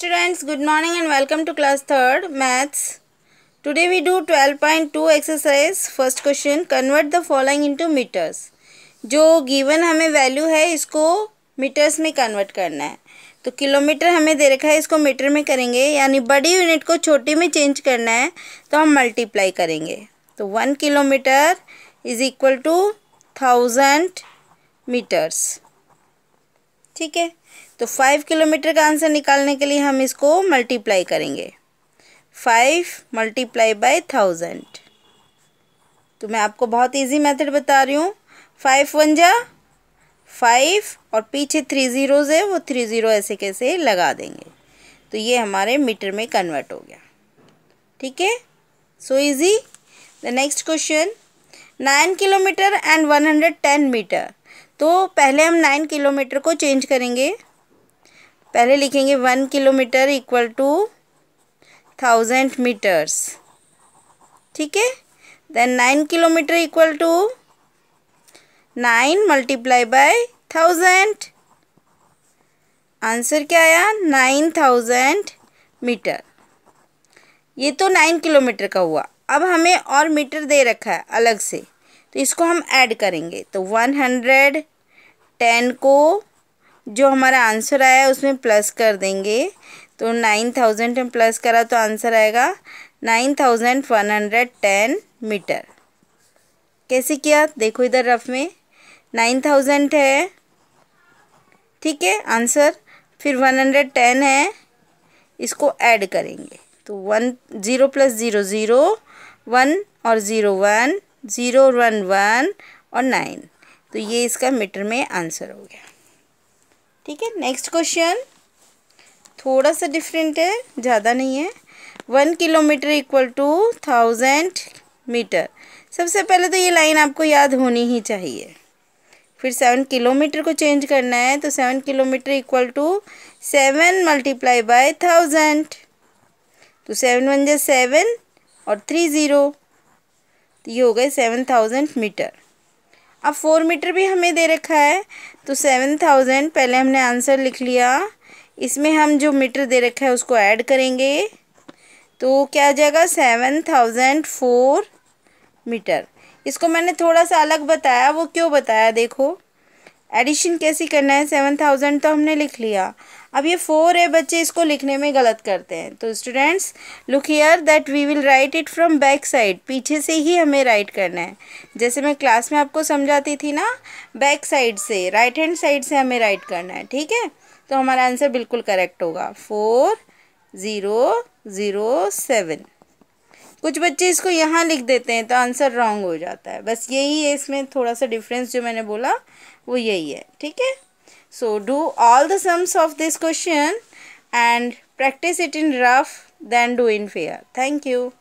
students good morning and welcome to class third maths today we do twelve point two exercise first question convert the following into metres जो given हमें value है इसको metres में convert करना है तो kilometre हमें दे रखा है इसको मीटर में करेंगे यानी बड़ी यूनिट को छोटी में चेंज करना है तो हम मल्टीप्लाई करेंगे तो one kilometre is equal to thousand metres ठीक है तो फाइव किलोमीटर का आंसर निकालने के लिए हम इसको मल्टीप्लाई करेंगे फाइव मल्टीप्लाई बाय थाउजेंड तो मैं आपको बहुत इजी मेथड बता रही हूँ फाइव वन जा फाइव और पीछे थ्री ज़ीरोज़ है वो थ्री ज़ीरो ऐसे कैसे लगा देंगे तो ये हमारे मीटर में कन्वर्ट हो गया ठीक है so easy the next question nine kilometre and one hundred ten metre तो पहले हम नाइन किलोमीटर को चेंज करेंगे पहले लिखेंगे one kilometre equal to thousand metres ठीक है then nine kilometre equal to nine multiply by thousand answer क्या आया नाइन थाउजेंड मीटर ये तो नाइन किलोमीटर का हुआ अब हमें और मीटर दे रखा है अलग से तो इसको हम ऐड करेंगे तो वन हंड्रेड टेन को जो हमारा आंसर आया उसमें प्लस कर देंगे तो नाइन थाउजेंड में प्लस करा तो आंसर आएगा nine thousand one hundred ten metre कैसे किया देखो इधर रफ में नाइन थाउजेंड है ठीक है आंसर फिर वन हंड्रेड टेन है इसको ऐड करेंगे तो one zero plus zero zero one और zero one zero one one और नाइन तो ये इसका मीटर में आंसर हो गया ठीक है नेक्स्ट क्वेश्चन थोड़ा सा डिफरेंट है ज़्यादा नहीं है one kilometre equal to thousand metre सबसे पहले तो ये लाइन आपको याद होनी ही चाहिए फिर सेवन किलोमीटर को चेंज करना है तो seven kilometre equal to seven multiply by thousand तो सेवन वन जै सेवन और थ्री ज़ीरो तो ये हो गए सेवन थाउजेंड मीटर अब फोर मीटर भी हमें दे रखा है तो सेवन थाउजेंड पहले हमने आंसर लिख लिया इसमें हम जो मीटर दे रखा है उसको ऐड करेंगे तो क्या आ जाएगा सेवन थाउजेंड फोर मीटर इसको मैंने थोड़ा सा अलग बताया वो क्यों बताया देखो एडिशन कैसे करना है सेवन थाउजेंड तो हमने लिख लिया अब ये फोर है बच्चे इसको लिखने में गलत करते हैं तो students look here that we will write it from back side पीछे से ही हमें राइट करना है जैसे मैं क्लास में आपको समझाती थी ना बैक साइड से राइट हैंड साइड से हमें राइट करना है ठीक है तो हमारा आंसर बिल्कुल करेक्ट होगा फोर ज़ीरो ज़ीरो सेवन कुछ बच्चे इसको यहाँ लिख देते हैं तो आंसर रॉन्ग हो जाता है बस यही है इसमें थोड़ा सा डिफरेंस जो मैंने बोला वो यही है ठीक है so do all the sums of this question and practise it in rough then do in fair thank you